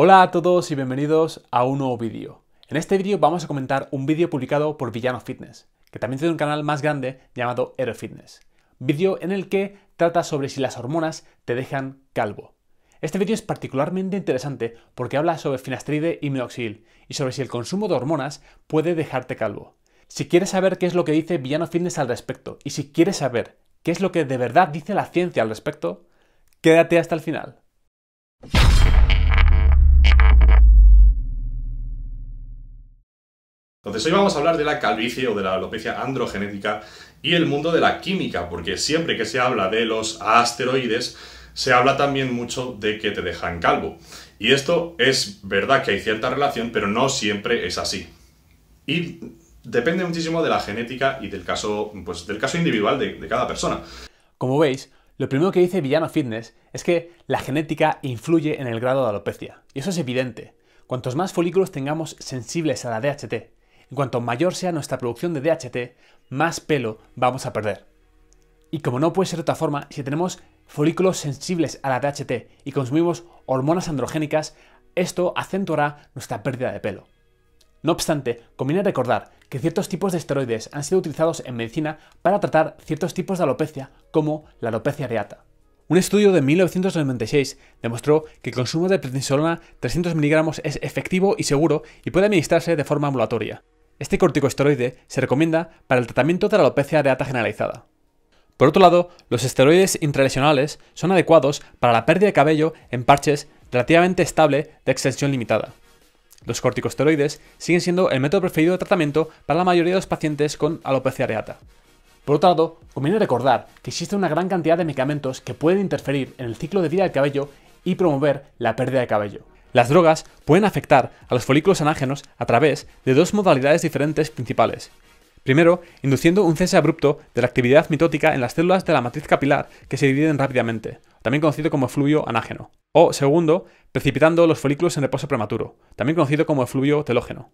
Hola a todos y bienvenidos a un nuevo vídeo. En este vídeo vamos a comentar un vídeo publicado por Villano Fitness, que también tiene un canal más grande llamado Hero Fitness. Vídeo en el que trata sobre si las hormonas te dejan calvo. Este vídeo es particularmente interesante porque habla sobre finasteride y minoxidil y sobre si el consumo de hormonas puede dejarte calvo. Si quieres saber qué es lo que dice Villano Fitness al respecto y si quieres saber qué es lo que de verdad dice la ciencia al respecto, quédate hasta el final. Entonces hoy vamos a hablar de la calvicie o de la alopecia androgenética y el mundo de la química, porque siempre que se habla de los asteroides, se habla también mucho de que te dejan calvo. Y esto es verdad que hay cierta relación, pero no siempre es así. Y depende muchísimo de la genética y del caso, pues, del caso individual de, de cada persona. Como veis, lo primero que dice Villano Fitness es que la genética influye en el grado de alopecia. Y eso es evidente. Cuantos más folículos tengamos sensibles a la DHT, y cuanto mayor sea nuestra producción de DHT, más pelo vamos a perder. Y como no puede ser de otra forma, si tenemos folículos sensibles a la DHT y consumimos hormonas androgénicas, esto acentuará nuestra pérdida de pelo. No obstante, conviene recordar que ciertos tipos de esteroides han sido utilizados en medicina para tratar ciertos tipos de alopecia, como la alopecia areata. Un estudio de 1996 demostró que el consumo de prednisolona 300 mg es efectivo y seguro y puede administrarse de forma ambulatoria. Este corticosteroide se recomienda para el tratamiento de la alopecia areata generalizada. Por otro lado, los esteroides intralesionales son adecuados para la pérdida de cabello en parches relativamente estable de extensión limitada. Los corticosteroides siguen siendo el método preferido de tratamiento para la mayoría de los pacientes con alopecia areata. Por otro lado, conviene recordar que existe una gran cantidad de medicamentos que pueden interferir en el ciclo de vida del cabello y promover la pérdida de cabello, las drogas pueden afectar a los folículos anágenos a través de dos modalidades diferentes principales. Primero, induciendo un cese abrupto de la actividad mitótica en las células de la matriz capilar que se dividen rápidamente, también conocido como efluvio anágeno. O segundo, precipitando los folículos en reposo prematuro, también conocido como efluvio telógeno.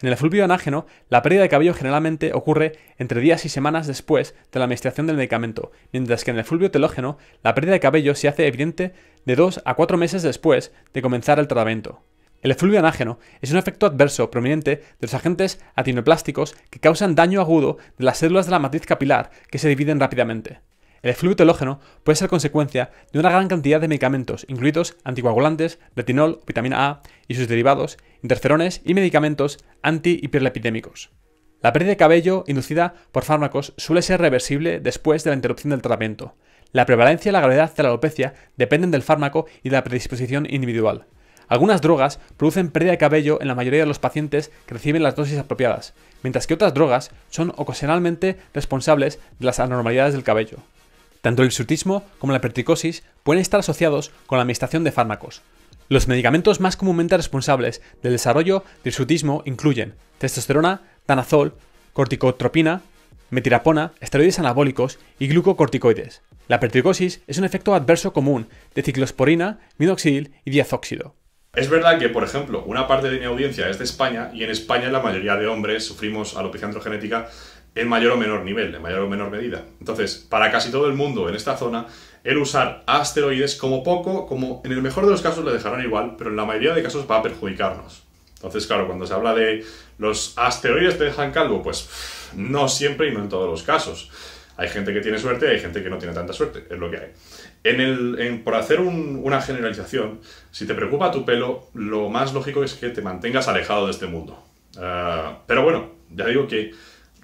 En el efluvio anágeno, la pérdida de cabello generalmente ocurre entre días y semanas después de la administración del medicamento, mientras que en el fulvio telógeno, la pérdida de cabello se hace evidente de 2 a 4 meses después de comenzar el tratamiento. El efluvio anágeno es un efecto adverso prominente de los agentes atinoplásticos que causan daño agudo de las células de la matriz capilar que se dividen rápidamente. El efluvio telógeno puede ser consecuencia de una gran cantidad de medicamentos, incluidos anticoagulantes, retinol, vitamina A y sus derivados, interferones y medicamentos antihiperlepidémicos. La pérdida de cabello inducida por fármacos suele ser reversible después de la interrupción del tratamiento. La prevalencia y la gravedad de la alopecia dependen del fármaco y de la predisposición individual. Algunas drogas producen pérdida de cabello en la mayoría de los pacientes que reciben las dosis apropiadas, mientras que otras drogas son ocasionalmente responsables de las anormalidades del cabello. Tanto el hirsutismo como la pertricosis pueden estar asociados con la administración de fármacos. Los medicamentos más comúnmente responsables del desarrollo del hirsutismo incluyen testosterona, danazol, corticotropina, metirapona, esteroides anabólicos y glucocorticoides. La pertricosis es un efecto adverso común de ciclosporina, minoxidil y diazóxido. Es verdad que, por ejemplo, una parte de mi audiencia es de España y en España la mayoría de hombres sufrimos alopecia androgenética en mayor o menor nivel, en mayor o menor medida. Entonces, para casi todo el mundo en esta zona, el usar asteroides como poco, como en el mejor de los casos le dejarán igual, pero en la mayoría de casos va a perjudicarnos. Entonces, claro, cuando se habla de los asteroides te dejan calvo, pues no siempre y no en todos los casos. Hay gente que tiene suerte y hay gente que no tiene tanta suerte, es lo que hay. En por hacer una generalización, si te preocupa tu pelo, lo más lógico es que te mantengas alejado de este mundo. Ah, pero bueno, ya digo que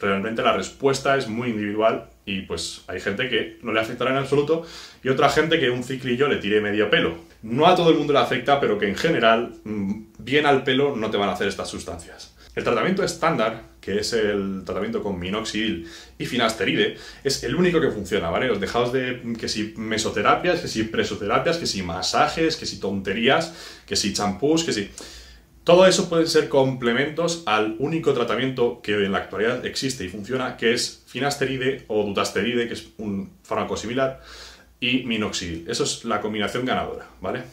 realmente la respuesta es muy individual y pues hay gente que no le afectará en absoluto y otra gente que un ciclillo le tire medio pelo. No a todo el mundo le afecta, pero que en general mm, bien al pelo no te van a hacer estas sustancias. El tratamiento estándar, que es el tratamiento con minoxidil y finasteride, es el único que funciona, ¿vale? Os dejaos de mm, que si mesoterapias, que si presoterapias, que si masajes, que si tonterías, que si champús, que si... Todo eso puede ser complementos al único tratamiento que en la actualidad existe y funciona, que es finasteride o dutasteride, que es un fármaco similar, y minoxidil. Eso es la combinación ganadora, ¿vale?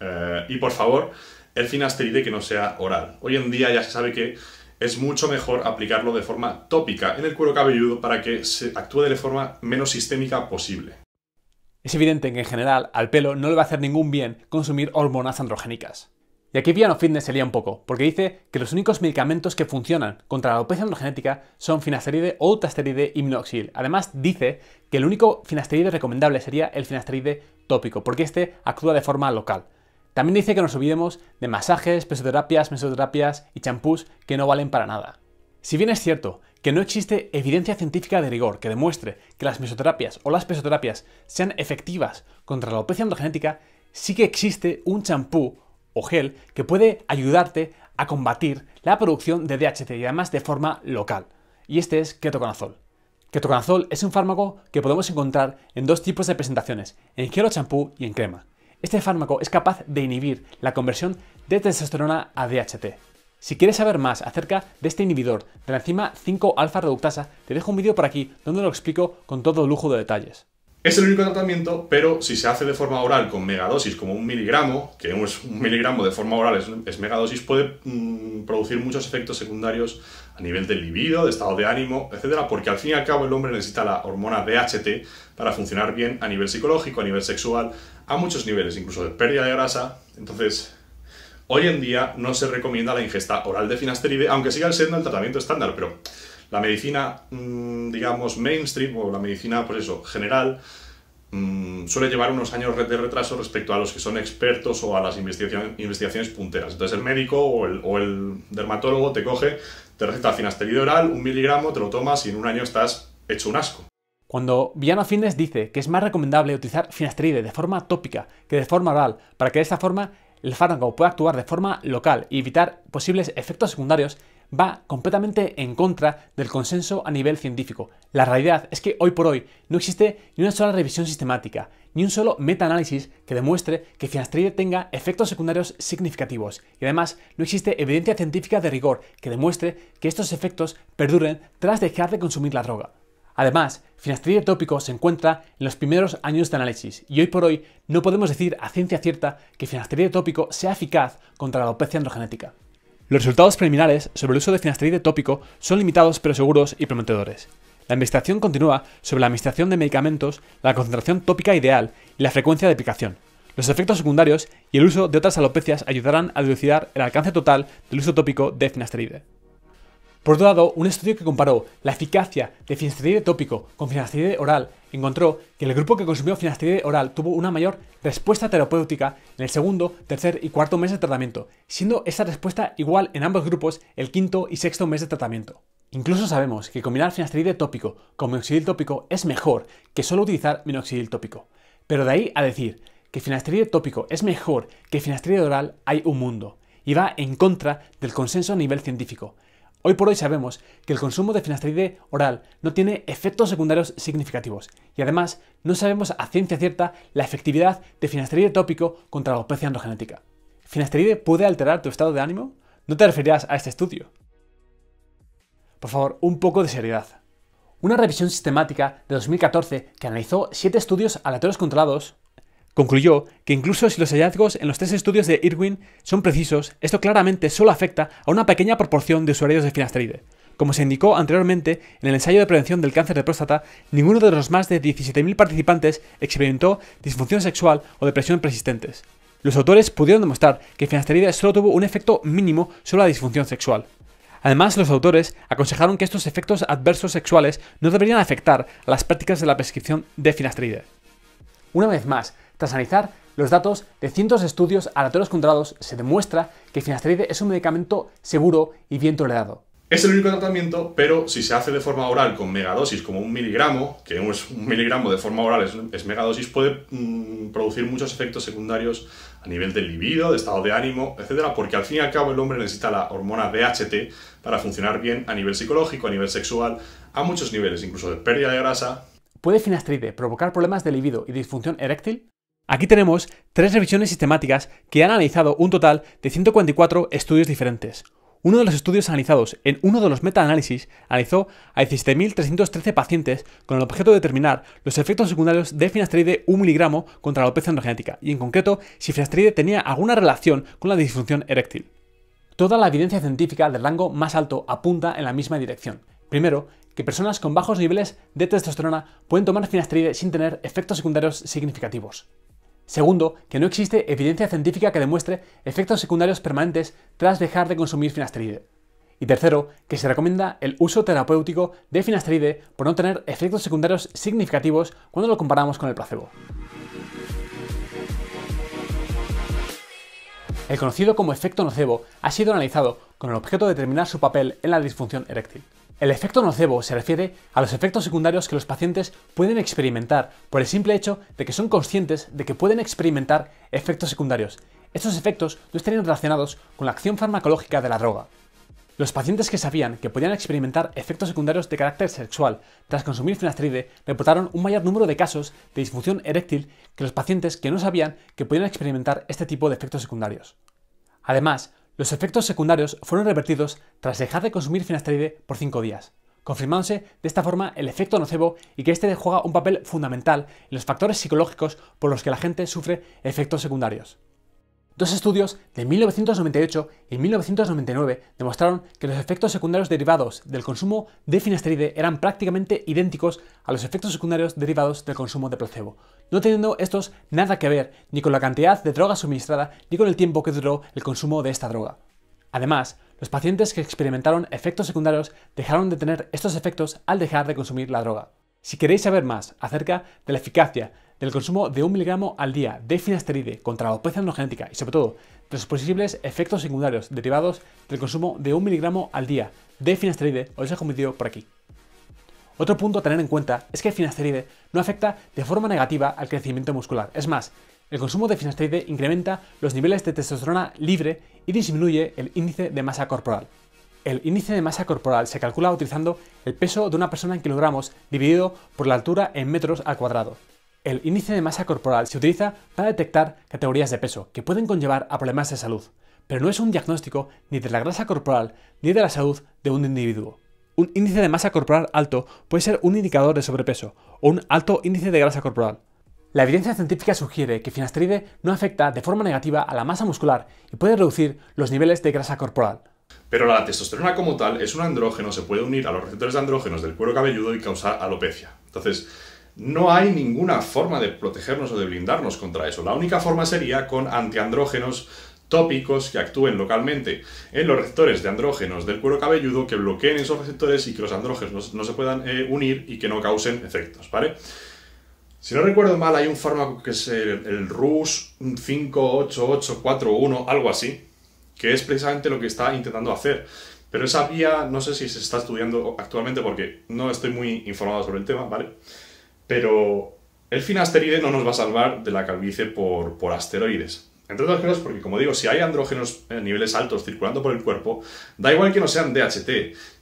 Eh, y por favor, el finasteride que no sea oral. Hoy en día ya se sabe que es mucho mejor aplicarlo de forma tópica en el cuero cabelludo para que se actúe de la forma menos sistémica posible. Es evidente que en general al pelo no le va a hacer ningún bien consumir hormonas androgénicas. Y aquí Piano Fitness se un poco, porque dice que los únicos medicamentos que funcionan contra la alopecia androgenética son finasteride, utasteride y minoxidil. Además, dice que el único finasteride recomendable sería el finasteride tópico, porque este actúa de forma local. También dice que nos olvidemos de masajes, pesoterapias, mesoterapias y champús que no valen para nada. Si bien es cierto que no existe evidencia científica de rigor que demuestre que las mesoterapias o las pesoterapias sean efectivas contra la alopecia androgenética, sí que existe un champú o gel que puede ayudarte a combatir la producción de DHT y además de forma local. Y este es ketoconazol. Ketoconazol es un fármaco que podemos encontrar en dos tipos de presentaciones, en gel o champú y en crema. Este fármaco es capaz de inhibir la conversión de testosterona a DHT. Si quieres saber más acerca de este inhibidor de la enzima 5-alfa reductasa, te dejo un vídeo por aquí donde lo explico con todo lujo de detalles. Es el único tratamiento, pero si se hace de forma oral con megadosis, como un miligramo, que es un miligramo de forma oral es, megadosis, puede mm, producir muchos efectos secundarios a nivel del libido, de estado de ánimo, etcétera, porque al fin y al cabo el hombre necesita la hormona DHT para funcionar bien a nivel psicológico, a nivel sexual, a muchos niveles, incluso de pérdida de grasa. Entonces, hoy en día no se recomienda la ingesta oral de finasteride, aunque siga siendo el tratamiento estándar, pero la medicina, mm, digamos, mainstream o la medicina, por pues eso, general, mm, suele llevar unos años de retraso respecto a los que son expertos o a las investigaciones punteras. Entonces el médico o el, dermatólogo te coge, te receta finasteride oral, un miligramo, te lo tomas y en un año estás hecho un asco. Cuando Villano Fines dice que es más recomendable utilizar finasteride de forma tópica que de forma oral, para que de esta forma el fármaco pueda actuar de forma local y evitar posibles efectos secundarios, va completamente en contra del consenso a nivel científico. La realidad es que hoy por hoy no existe ni una sola revisión sistemática, ni un solo metaanálisis que demuestre que finasteride tenga efectos secundarios significativos. Y además, no existe evidencia científica de rigor que demuestre que estos efectos perduren tras dejar de consumir la droga. Además, finasteride tópico se encuentra en los primeros años de análisis y hoy por hoy no podemos decir a ciencia cierta que finasteride tópico sea eficaz contra la alopecia androgenética. Los resultados preliminares sobre el uso de finasteride tópico son limitados pero seguros y prometedores. La investigación continúa sobre la administración de medicamentos, la concentración tópica ideal y la frecuencia de aplicación. Los efectos secundarios y el uso de otras alopecias ayudarán a dilucidar el alcance total del uso tópico de finasteride. Por otro lado, un estudio que comparó la eficacia de finasteride tópico con finasteride oral encontró que el grupo que consumió finasteride oral tuvo una mayor respuesta terapéutica en el segundo, tercer y cuarto mes de tratamiento, siendo esa respuesta igual en ambos grupos el quinto y sexto mes de tratamiento. Incluso sabemos que combinar finasteride tópico con minoxidil tópico es mejor que solo utilizar minoxidil tópico. Pero de ahí a decir que finasteride tópico es mejor que finasteride oral hay un mundo y va en contra del consenso a nivel científico. Hoy por hoy sabemos que el consumo de finasteride oral no tiene efectos secundarios significativos y además no sabemos a ciencia cierta la efectividad de finasteride tópico contra la alopecia androgenética. ¿Finasteride puede alterar tu estado de ánimo? No te referías a este estudio. Por favor, un poco de seriedad. Una revisión sistemática de 2014 que analizó 7 estudios aleatorios controlados Concluyó que incluso si los hallazgos en los tres estudios de Irwin son precisos, esto claramente solo afecta a una pequeña proporción de usuarios de finasteride. Como se indicó anteriormente, en el ensayo de prevención del cáncer de próstata, ninguno de los más de 17.000 participantes experimentó disfunción sexual o depresión persistentes. Los autores pudieron demostrar que finasteride solo tuvo un efecto mínimo sobre la disfunción sexual. Además, los autores aconsejaron que estos efectos adversos sexuales no deberían afectar a las prácticas de la prescripción de finasteride. Una vez más, tras analizar los datos de cientos de estudios aleatorios controlados, se demuestra que finasteride es un medicamento seguro y bien tolerado. Es el único tratamiento, pero si se hace de forma oral con megadosis como un miligramo, que es un miligramo de forma oral es, megadosis, puede mm, producir muchos efectos secundarios a nivel de libido, de estado de ánimo, etcétera, Porque al fin y al cabo el hombre necesita la hormona DHT para funcionar bien a nivel psicológico, a nivel sexual, a muchos niveles, incluso de pérdida de grasa. ¿Puede finasteride provocar problemas de libido y disfunción eréctil? Aquí tenemos tres revisiones sistemáticas que han analizado un total de 144 estudios diferentes. Uno de los estudios analizados en uno de los metaanálisis analizó a 17.313 pacientes con el objeto de determinar los efectos secundarios de finasteride 1 miligramo contra la alopecia androgenética y en concreto si finasteride tenía alguna relación con la disfunción eréctil. Toda la evidencia científica del rango más alto apunta en la misma dirección. Primero, que personas con bajos niveles de testosterona pueden tomar finasteride sin tener efectos secundarios significativos. Segundo, que no existe evidencia científica que demuestre efectos secundarios permanentes tras dejar de consumir finasteride. Y tercero, que se recomienda el uso terapéutico de finasteride por no tener efectos secundarios significativos cuando lo comparamos con el placebo. El conocido como efecto nocebo ha sido analizado con el objeto de determinar su papel en la disfunción eréctil. El efecto nocebo se refiere a los efectos secundarios que los pacientes pueden experimentar por el simple hecho de que son conscientes de que pueden experimentar efectos secundarios. Estos efectos no estarían relacionados con la acción farmacológica de la droga. Los pacientes que sabían que podían experimentar efectos secundarios de carácter sexual tras consumir finasteride reportaron un mayor número de casos de disfunción eréctil que los pacientes que no sabían que podían experimentar este tipo de efectos secundarios. Además, los efectos secundarios fueron revertidos tras dejar de consumir finasteride por 5 días, confirmándose de esta forma el efecto nocebo y que este juega un papel fundamental en los factores psicológicos por los que la gente sufre efectos secundarios. Dos estudios de 1998 y 1999 demostraron que los efectos secundarios derivados del consumo de finasteride eran prácticamente idénticos a los efectos secundarios derivados del consumo de placebo, no teniendo estos nada que ver ni con la cantidad de droga suministrada ni con el tiempo que duró el consumo de esta droga. Además, los pacientes que experimentaron efectos secundarios dejaron de tener estos efectos al dejar de consumir la droga. Si queréis saber más acerca de la eficacia del consumo de un miligramo al día de finasteride contra la alopecia androgenética y sobre todo de los posibles efectos secundarios derivados del consumo de un miligramo al día de finasteride, os dejo un vídeo por aquí. Otro punto a tener en cuenta es que el finasteride no afecta de forma negativa al crecimiento muscular. Es más, el consumo de finasteride incrementa los niveles de testosterona libre y disminuye el índice de masa corporal. El índice de masa corporal se calcula utilizando el peso de una persona en kilogramos dividido por la altura en metros al cuadrado. El índice de masa corporal se utiliza para detectar categorías de peso que pueden conllevar a problemas de salud, pero no es un diagnóstico ni de la grasa corporal ni de la salud de un individuo. Un índice de masa corporal alto puede ser un indicador de sobrepeso o un alto índice de grasa corporal. La evidencia científica sugiere que finasteride no afecta de forma negativa a la masa muscular y puede reducir los niveles de grasa corporal. Pero la testosterona como tal es un andrógeno, se puede unir a los receptores de andrógenos del cuero cabelludo y causar alopecia. Entonces, no hay ninguna forma de protegernos o de blindarnos contra eso. La única forma sería con antiandrógenos tópicos que actúen localmente en los receptores de andrógenos del cuero cabelludo, que bloqueen esos receptores y que los andrógenos no se puedan eh, unir y que no causen efectos, ¿vale? Si no recuerdo mal, hay un fármaco que es el, RUS 58841 algo así, que es precisamente lo que está intentando hacer. Pero esa vía no sé si se está estudiando actualmente porque no estoy muy informado sobre el tema, ¿vale? Pero el finasteride no nos va a salvar de la calvicie por, asteroides. Entre otras cosas porque, como digo, si hay andrógenos en eh, niveles altos circulando por el cuerpo, da igual que no sean DHT,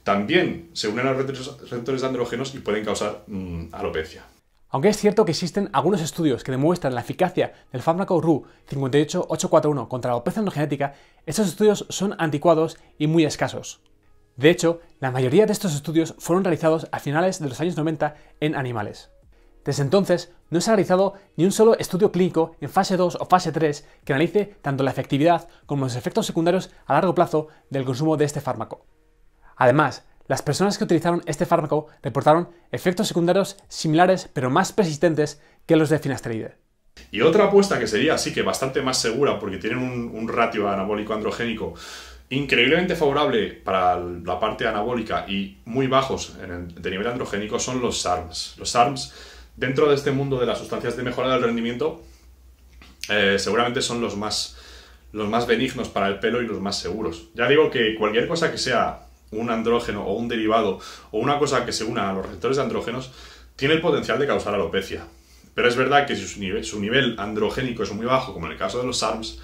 también se unen a los receptores de andrógenos y pueden causar mm, alopecia. Aunque es cierto que existen algunos estudios que demuestran la eficacia del fármaco RU 58841 contra la alopecia genética, estos estudios son anticuados y muy escasos. De hecho, la mayoría de estos estudios fueron realizados a finales de los años 90 en animales. Desde entonces, no se ha realizado ni un solo estudio clínico en fase 2 o fase 3 que analice tanto la efectividad como los efectos secundarios a largo plazo del consumo de este fármaco. Además, las personas que utilizaron este fármaco reportaron efectos secundarios similares pero más persistentes que los de finasteride. Y otra apuesta que sería así que bastante más segura porque tienen un, ratio anabólico androgénico increíblemente favorable para la parte anabólica y muy bajos de nivel androgénico son los SARMs. Los SARMs, dentro de este mundo de las sustancias de mejora del rendimiento, eh, seguramente son los más, los más benignos para el pelo y los más seguros. Ya digo que cualquier cosa que sea un andrógeno o un derivado o una cosa que se una a los receptores de andrógenos, tiene el potencial de causar alopecia. Pero es verdad que si su nivel, androgénico es muy bajo, como en el caso de los SARMs,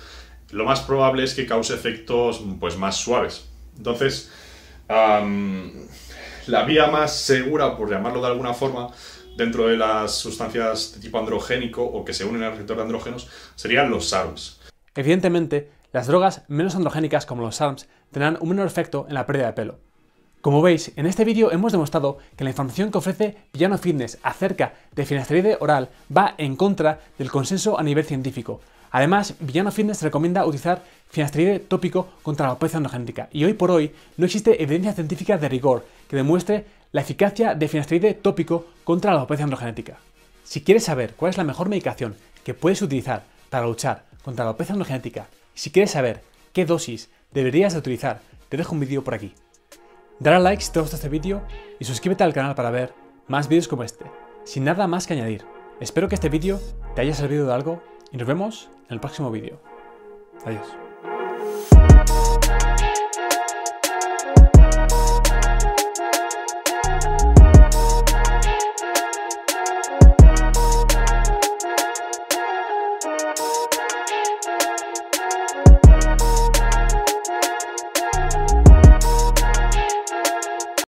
lo más probable es que cause efectos pues, más suaves. Entonces, la vía más segura, por llamarlo de alguna forma, dentro de las sustancias de tipo androgénico o que se unen al receptor de andrógenos serían los SARMs. Evidentemente, las drogas menos androgénicas como los SARMs tendrán un menor efecto en la pérdida de pelo. Como veis, en este vídeo hemos demostrado que la información que ofrece Villano Fitness acerca de finasteride oral va en contra del consenso a nivel científico. Además, Villano Fitness recomienda utilizar finasteride tópico contra la alopecia androgenética y hoy por hoy no existe evidencia científica de rigor que demuestre la eficacia de finasteride tópico contra la alopecia androgenética. Si quieres saber cuál es la mejor medicación que puedes utilizar para luchar contra la alopecia androgenética, si quieres saber qué dosis deberías de utilizar. Te dejo un vídeo por aquí. Dale a like si te gusta este vídeo y suscríbete al canal para ver más vídeos como este. Sin nada más que añadir, espero que este vídeo te haya servido de algo y nos vemos en el próximo vídeo. Adiós.